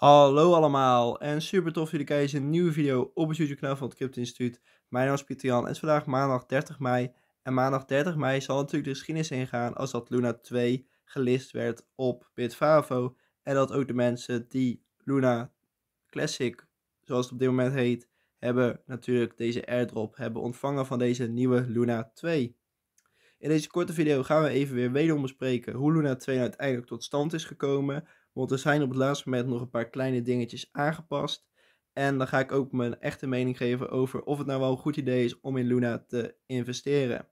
Hallo allemaal en super tof jullie kijken een nieuwe video op het YouTube kanaal van het Crypto Instituut. Mijn naam is Pieter Jan en het is vandaag maandag 30 mei. En maandag 30 mei zal natuurlijk de geschiedenis ingaan als dat Luna 2 gelist werd op Bitfavo. En dat ook de mensen die Luna Classic, zoals het op dit moment heet, hebben natuurlijk deze airdrop hebben ontvangen van deze nieuwe Luna 2. In deze korte video gaan we even weer wederom bespreken hoe Luna 2 nou uiteindelijk tot stand is gekomen want er zijn op het laatste moment nog een paar kleine dingetjes aangepast. En dan ga ik ook mijn echte mening geven over of het nou wel een goed idee is om in Luna te investeren.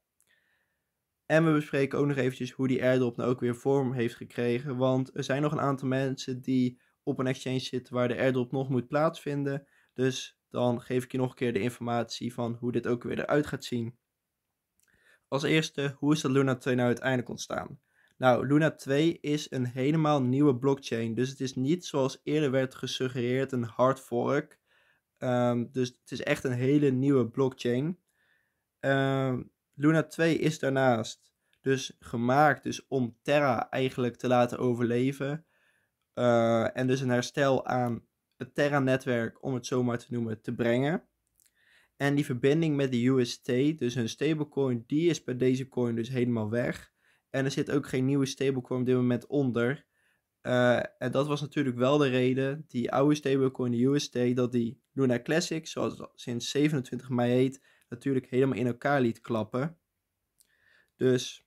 En we bespreken ook nog eventjes hoe die airdrop nou ook weer vorm heeft gekregen. Want er zijn nog een aantal mensen die op een exchange zitten waar de airdrop nog moet plaatsvinden. Dus dan geef ik je nog een keer de informatie van hoe dit ook weer eruit gaat zien. Als eerste, hoe is dat Luna 2 nou uiteindelijk ontstaan? Nou, Luna 2 is een helemaal nieuwe blockchain. Dus het is niet zoals eerder werd gesuggereerd een hard fork. Ehm, dus het is echt een hele nieuwe blockchain. Ehm, Luna 2 is daarnaast dus gemaakt dus om Terra eigenlijk te laten overleven. Eh, en dus een herstel aan het Terra-netwerk, om het zo maar te noemen, te brengen. En die verbinding met de UST, dus hun stablecoin, die is bij deze coin dus helemaal weg. En er zit ook geen nieuwe stablecoin op dit moment onder. Eh, en dat was natuurlijk wel de reden, die oude stablecoin, de UST, dat die Luna Classic, zoals het sinds 27 mei heet, natuurlijk helemaal in elkaar liet klappen. Dus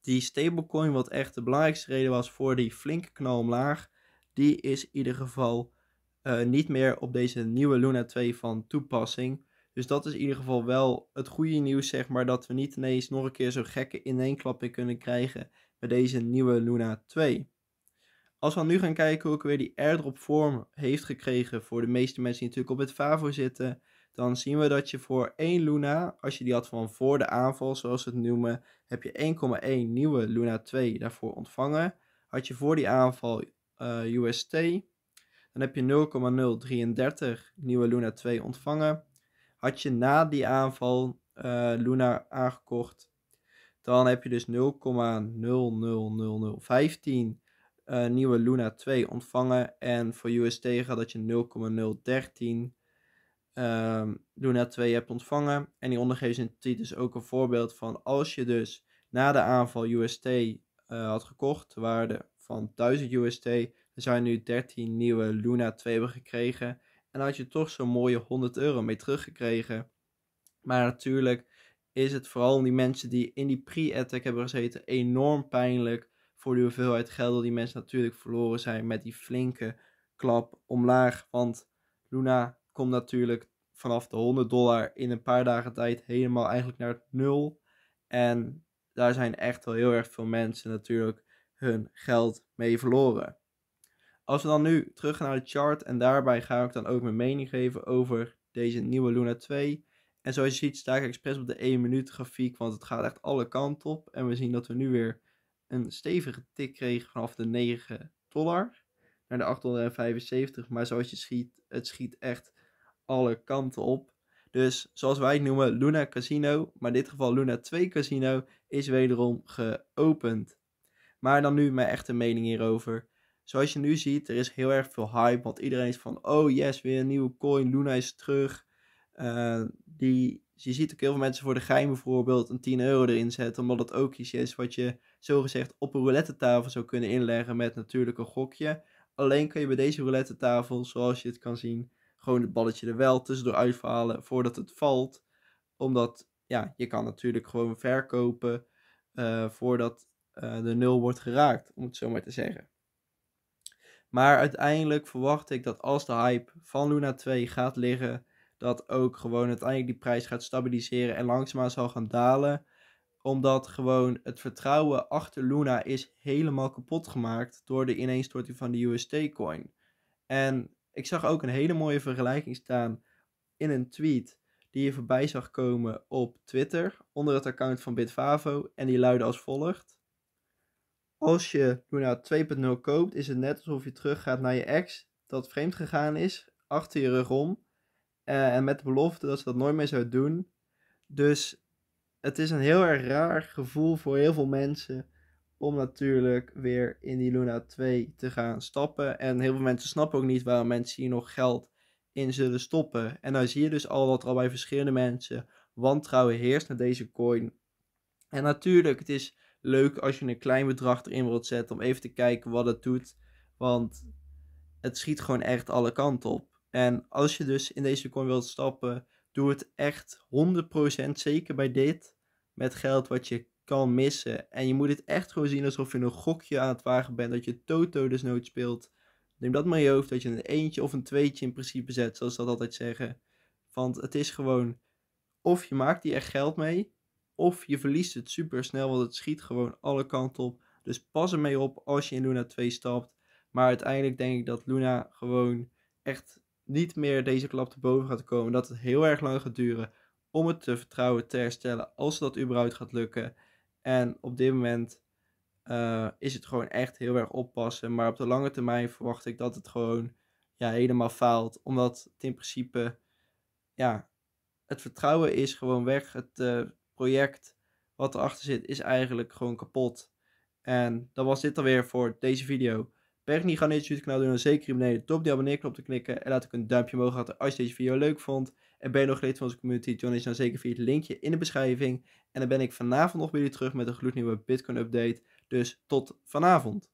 die stablecoin, wat echt de belangrijkste reden was voor die flinke knal omlaag, die is in ieder geval eh, niet meer op deze nieuwe Luna 2 van toepassing. Dus dat is in ieder geval wel het goede nieuws, zeg maar, dat we niet ineens nog een keer zo'n gekke ineenklapping kunnen krijgen bij deze nieuwe Luna 2. Als we nu gaan kijken hoe ik weer die airdrop vorm heeft gekregen voor de meeste mensen die natuurlijk op het FAVO zitten, dan zien we dat je voor één Luna, als je die had van voor de aanval, zoals we het noemen, heb je 1,1 nieuwe Luna 2 daarvoor ontvangen. Had je voor die aanval uh, eh, UST, dan heb je 0,033 nieuwe Luna 2 ontvangen. Had je na die aanval eh, Luna aangekocht, dan heb je dus 0,00015 eh, nieuwe Luna 2 ontvangen. En voor UST gaat dat je 0,013 ehm, Luna 2 hebt ontvangen. En die geeft is dus ook een voorbeeld van als je dus na de aanval UST eh, had gekocht, de waarde van 1000 UST, dan zijn nu 13 nieuwe Luna 2 hebben gekregen. En dan had je toch zo'n mooie 100 euro mee teruggekregen. Maar natuurlijk is het vooral om die mensen die in die pre-attack hebben gezeten enorm pijnlijk voor de hoeveelheid geld dat die mensen natuurlijk verloren zijn met die flinke klap omlaag. Want Luna komt natuurlijk vanaf de 100 dollar in een paar dagen tijd helemaal eigenlijk naar nul. En daar zijn echt wel heel erg veel mensen natuurlijk hun geld mee verloren. Als we dan nu terug gaan naar de chart en daarbij ga ik dan ook mijn mening geven over deze nieuwe Luna 2. En zoals je ziet sta ik expres op de 1 minuut grafiek, want het gaat echt alle kanten op. En we zien dat we nu weer een stevige tik kregen vanaf de 9 dollar naar de 875. Maar zoals je ziet, het schiet echt alle kanten op. Dus zoals wij het noemen, Luna Casino, maar in dit geval Luna 2 Casino, is wederom geopend. Maar dan nu mijn echte mening hierover zoals je nu ziet, er is heel erg veel hype. Want iedereen is van, oh yes, weer een nieuwe coin. Luna is terug. Eh, die, je ziet ook heel veel mensen voor de gein bijvoorbeeld een 10 euro erin zetten. Omdat dat ook iets is wat je zogezegd op een roulette tafel zou kunnen inleggen met natuurlijk een gokje. Alleen kun je bij deze roulette tafel, zoals je het kan zien, gewoon het balletje er wel tussendoor uithalen voordat het valt. Omdat, ja, je kan natuurlijk gewoon verkopen eh, voordat eh, de nul wordt geraakt, om het zo maar te zeggen. Maar uiteindelijk verwacht ik dat als de hype van Luna 2 gaat liggen, dat ook gewoon uiteindelijk die prijs gaat stabiliseren en langzaamaan zal gaan dalen. Omdat gewoon het vertrouwen achter Luna is helemaal kapot gemaakt door de ineenstorting van de UST-coin. En ik zag ook een hele mooie vergelijking staan in een tweet die je voorbij zag komen op Twitter onder het account van Bitfavo En die luidde als volgt. Als je Luna 2.0 koopt, is het net alsof je teruggaat naar je ex dat vreemd gegaan is, achter je rug om. Eh, en met de belofte dat ze dat nooit meer zou doen. Dus het is een heel erg raar gevoel voor heel veel mensen om natuurlijk weer in die Luna 2 te gaan stappen. En heel veel mensen snappen ook niet waarom mensen hier nog geld in zullen stoppen. En dan zie je dus al wat er al bij verschillende mensen wantrouwen heerst naar deze coin. En natuurlijk, het is leuk als je een klein bedrag erin wilt zetten om even te kijken wat het doet. Want het schiet gewoon echt alle kanten op. En als je dus in deze coin wilt stappen, doe het echt 100% zeker bij dit. Met geld wat je kan missen. En je moet het echt gewoon zien alsof je een gokje aan het wagen bent. Dat je Toto dus nooit speelt. Neem dat maar in je hoofd dat je een eentje of een tweetje in principe zet, zoals ze dat altijd zeggen. Want het is gewoon, of je maakt hier echt geld mee, of je verliest het super snel, want het schiet gewoon alle kanten op. Dus pas ermee op als je in Luna 2 stapt. Maar uiteindelijk denk ik dat Luna gewoon echt niet meer deze klap te boven gaat komen. Dat het heel erg lang gaat duren om het te vertrouwen te herstellen. Als dat überhaupt gaat lukken. En op dit moment eh, is het gewoon echt heel erg oppassen. Maar op de lange termijn verwacht ik dat het gewoon ja, helemaal faalt. Omdat het in principe, ja, het vertrouwen is gewoon weg. Het, eh, project wat erachter zit is eigenlijk gewoon kapot. En dat was dit alweer voor deze video. je niet gaan op YouTube kanaal doen, dan zeker hier beneden top die abonneerknop te klikken. En laat ook een duimpje omhoog achter als je deze video leuk vond. En ben je nog lid van onze community, join is dan nou zeker via het linkje in de beschrijving. En dan ben ik vanavond nog bij jullie terug met een gloednieuwe Bitcoin update. Dus tot vanavond.